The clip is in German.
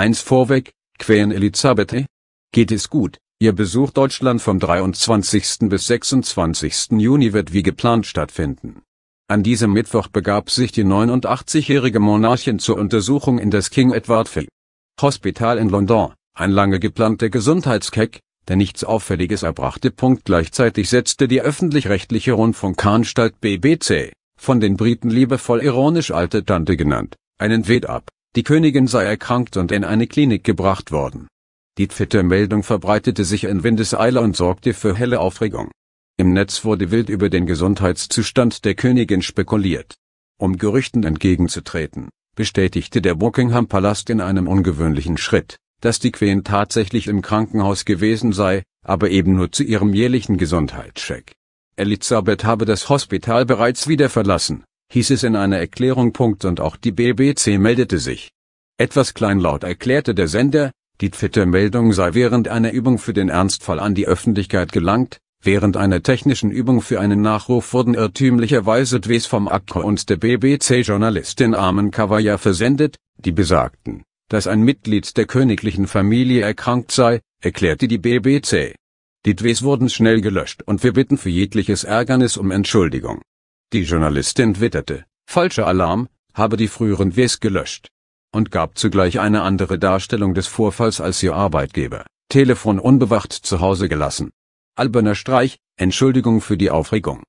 Eins vorweg, Queen Elisabeth, geht es gut, ihr Besuch Deutschland vom 23. bis 26. Juni wird wie geplant stattfinden. An diesem Mittwoch begab sich die 89-jährige Monarchin zur Untersuchung in das King Edward Phil Hospital in London, ein lange geplanter Gesundheitskeck, der nichts Auffälliges erbrachte. Punkt gleichzeitig setzte die öffentlich-rechtliche Rundfunkanstalt BBC, von den Briten liebevoll ironisch alte Tante genannt, einen Ved ab. Die Königin sei erkrankt und in eine Klinik gebracht worden. Die Twitter-Meldung verbreitete sich in Windeseile und sorgte für helle Aufregung. Im Netz wurde wild über den Gesundheitszustand der Königin spekuliert. Um Gerüchten entgegenzutreten, bestätigte der Buckingham Palast in einem ungewöhnlichen Schritt, dass die Queen tatsächlich im Krankenhaus gewesen sei, aber eben nur zu ihrem jährlichen Gesundheitscheck. Elisabeth habe das Hospital bereits wieder verlassen hieß es in einer Erklärung. Punkt Und auch die BBC meldete sich. Etwas kleinlaut erklärte der Sender, die Twitter-Meldung sei während einer Übung für den Ernstfall an die Öffentlichkeit gelangt, während einer technischen Übung für einen Nachruf wurden irrtümlicherweise Tweets vom Akko und der BBC-Journalistin Armen Kawaya versendet, die besagten, dass ein Mitglied der königlichen Familie erkrankt sei, erklärte die BBC. Die Tweets wurden schnell gelöscht und wir bitten für jegliches Ärgernis um Entschuldigung. Die Journalistin twitterte, falscher Alarm, habe die früheren Ws gelöscht. Und gab zugleich eine andere Darstellung des Vorfalls als ihr Arbeitgeber, Telefon unbewacht zu Hause gelassen. Alberner Streich, Entschuldigung für die Aufregung.